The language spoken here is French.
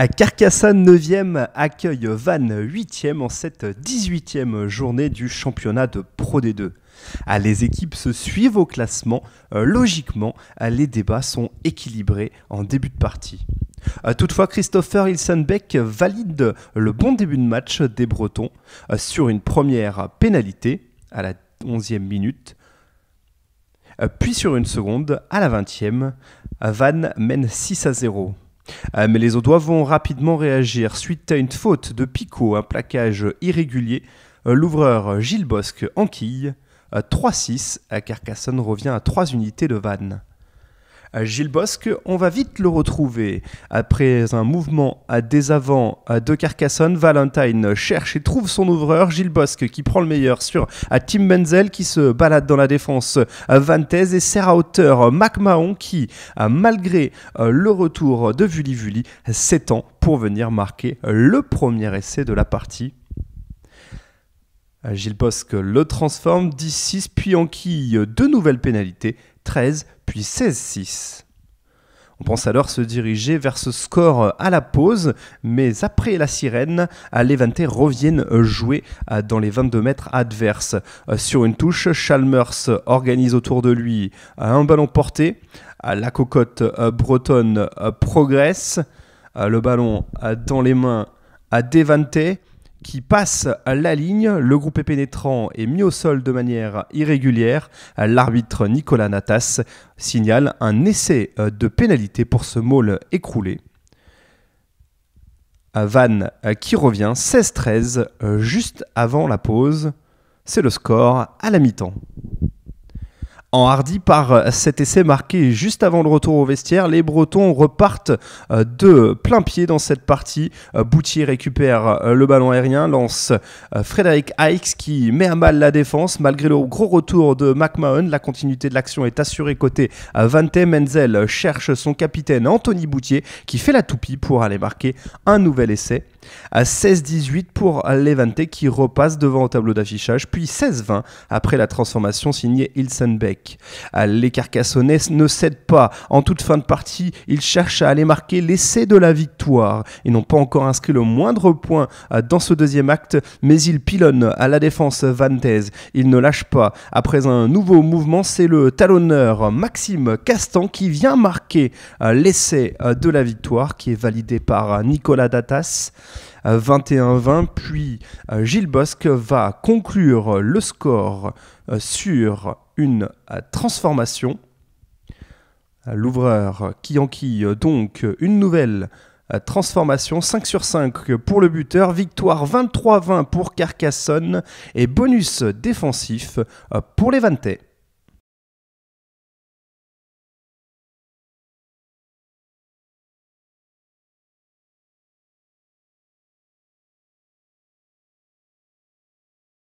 À Carcassonne 9e accueille Vannes 8e en cette 18e journée du championnat de Pro D2. Ah, les équipes se suivent au classement, euh, logiquement euh, les débats sont équilibrés en début de partie. Euh, toutefois, Christopher Ilsenbeck valide le bon début de match des Bretons sur une première pénalité à la 11e minute, puis sur une seconde à la 20e. Vannes mène 6 à 0. Euh, mais les Audois vont rapidement réagir suite à une faute de Picot, un plaquage irrégulier. Euh, l'ouvreur Gilles Bosque enquille. 3-6, euh, Carcassonne revient à 3 unités de Vannes. Gilles Bosque. On va vite le retrouver. Après un mouvement à désavant de Carcassonne, Valentine cherche et trouve son ouvreur, Gilles Bosque, qui prend le meilleur sur Tim Benzel, qui se balade dans la défense Vantes et sert à hauteur Mac Mahon, qui, malgré euh, le retour de Vuli Vuli, s'étend pour venir marquer le premier essai de la partie. Euh, Gilles Bosque le transforme, 10-6, puis enquille deux nouvelles pénalités 13 puis 16-6. On pense alors se diriger vers ce score à la pause, mais après la sirène, Levante reviennent jouer dans les 22 mètres adverses. Euh, sur une touche, Chalmers organise autour de lui euh, un ballon porté. Euh, la cocotte bretonne progresse. Le ballon dans les mains à Devante qui passe la ligne. Le groupe est pénétrant et mis au sol de manière irrégulière. L'arbitre Nicolas Natas signale un essai euh, de pénalité pour ce maul écroulé. Van euh, qui revient 16-13 euh, juste avant la pause. C'est le score à la mi-temps hardi par euh, cet essai marqué juste avant le retour au vestiaire. Les Bretons repartent euh, de plein pied dans cette partie. Euh, Boutier récupère le ballon aérien, lance Frédéric Aix qui met à mal la défense. Malgré le gros retour de McMahon, la continuité de l'action est assurée côté Vante. Menzel cherche son capitaine Anthony Boutier qui fait la toupie pour aller marquer un nouvel essai. 16-18 pour Levante qui repasse devant au tableau d'affichage, puis 16-20 après la transformation signée Ilsenbeck. Les Carcassonnais ne cèdent pas. En toute fin de partie, ils cherchent à aller marquer l'essai de la victoire. Ils n'ont pas encore inscrit le moindre point euh, dans ce deuxième acte, mais ils pilonnent à la défense Vantes. Ils ne lâchent pas. Après un nouveau mouvement, c'est le talonneur Maxime Castan qui vient marquer euh, l'essai euh, de la victoire, qui est validé par Nicolas Datas. 21-20, puis Gilles Bosque va conclure le score sur une transformation. L'ouvreur qui enquille donc une nouvelle transformation 5 sur 5 pour le buteur, victoire 23-20 pour Carcassonne et bonus défensif pour les Vantais.